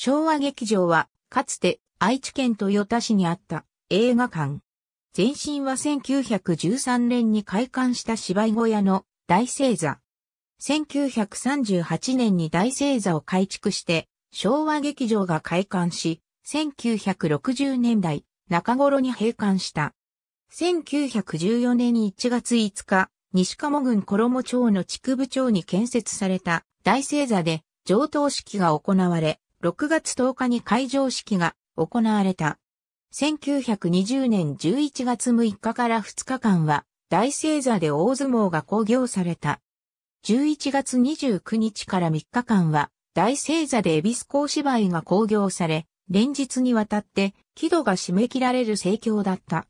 昭和劇場は、かつて愛知県豊田市にあった映画館。前身は1913年に開館した芝居小屋の大星座。1938年に大星座を改築して、昭和劇場が開館し、1960年代中頃に閉館した。1914年1月5日、西鴨郡衣町の地区部町に建設された大星座で上等式が行われ、6月10日に会場式が行われた。1920年11月6日から2日間は大星座で大相撲が興行された。11月29日から3日間は大星座で恵比寿港芝居が興行され、連日にわたって木戸が締め切られる盛況だった。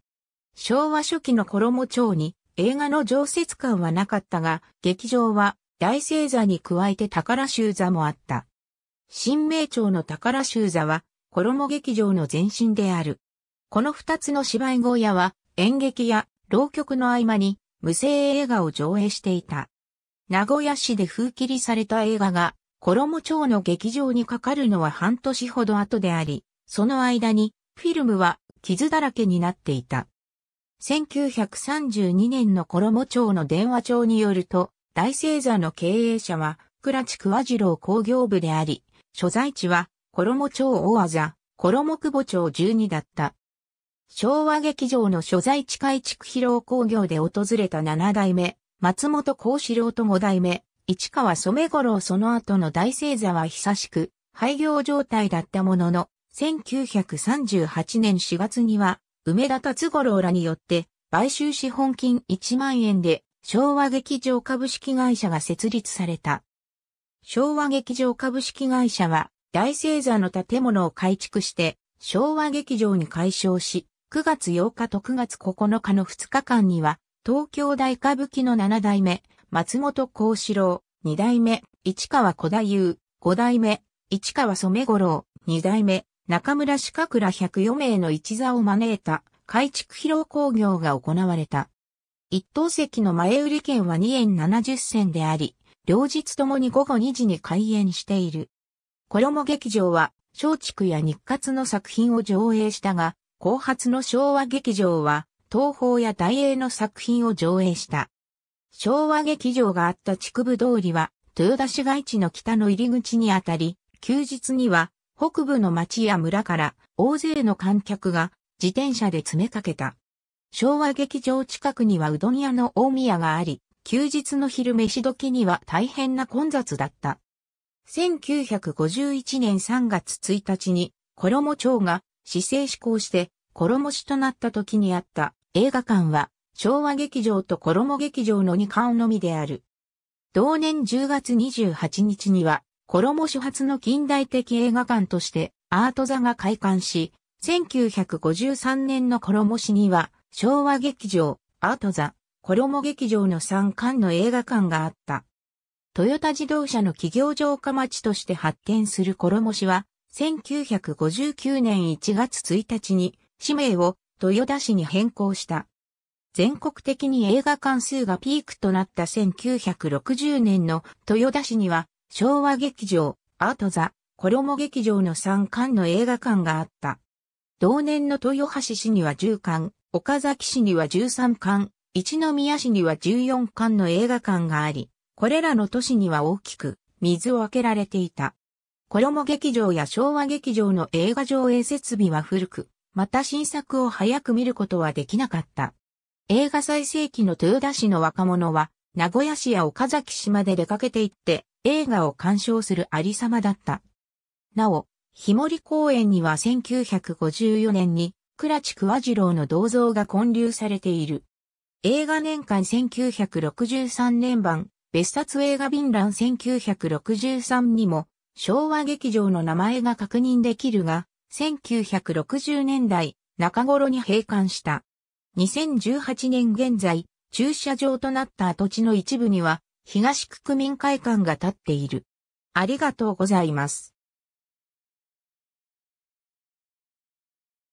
昭和初期の衣町に映画の常設館はなかったが、劇場は大星座に加えて宝集座もあった。新名町の宝修座は、衣劇場の前身である。この二つの芝居小屋は、演劇や浪曲の合間に、無声映画を上映していた。名古屋市で封切りされた映画が、衣町の劇場にかかるのは半年ほど後であり、その間に、フィルムは傷だらけになっていた。1932年の衣町の電話帳によると、大星座の経営者は、倉地桑次郎工業部であり、所在地は、衣町大あざ、衣久保町12だった。昭和劇場の所在地改築披露工業で訪れた7代目、松本幸四郎と5代目、市川染五郎その後の大星座は久しく、廃業状態だったものの、1938年4月には、梅田達五郎らによって、買収資本金1万円で、昭和劇場株式会社が設立された。昭和劇場株式会社は、大星座の建物を改築して、昭和劇場に改称し、9月8日と9月9日の2日間には、東京大歌舞伎の7代目、松本幸四郎、2代目、市川小太夫、5代目、市川染五郎、2代目、中村四角ら104名の一座を招いた、改築披露工業が行われた。一等席の前売り券は2円70銭であり、両日ともに午後2時に開演している。衣劇場は、松竹や日活の作品を上映したが、後発の昭和劇場は、東宝や大英の作品を上映した。昭和劇場があった竹部通りは、豊田市街地の北の入り口にあたり、休日には、北部の町や村から大勢の観客が自転車で詰めかけた。昭和劇場近くにはうどん屋の大宮があり、休日の昼飯時には大変な混雑だった。1951年3月1日に、衣町が市政施行して、衣市となった時にあった映画館は、昭和劇場と衣劇場の2館のみである。同年10月28日には、衣市発の近代的映画館としてアート座が開館し、1953年の衣市には、昭和劇場、アート座、衣劇場の3館の映画館があった。トヨタ自動車の企業城下町として発展する衣市は、1959年1月1日に、氏名を豊田市に変更した。全国的に映画館数がピークとなった1960年の豊田市には、昭和劇場、アートザ、衣劇場の3館の映画館があった。同年の豊橋市には10館、岡崎市には13館、一宮市には14館の映画館があり、これらの都市には大きく水をあけられていた。衣劇場や昭和劇場の映画上映設備は古く、また新作を早く見ることはできなかった。映画最盛期の豊田市の若者は、名古屋市や岡崎市まで出かけていって、映画を鑑賞するありさまだった。なお、日森公園には1954年に、倉地桑次郎の銅像が建立されている。映画年間1963年版、別冊映画便欄1963にも、昭和劇場の名前が確認できるが、1960年代中頃に閉館した。2018年現在、駐車場となった跡地の一部には、東区区民会館が建っている。ありがとうございます。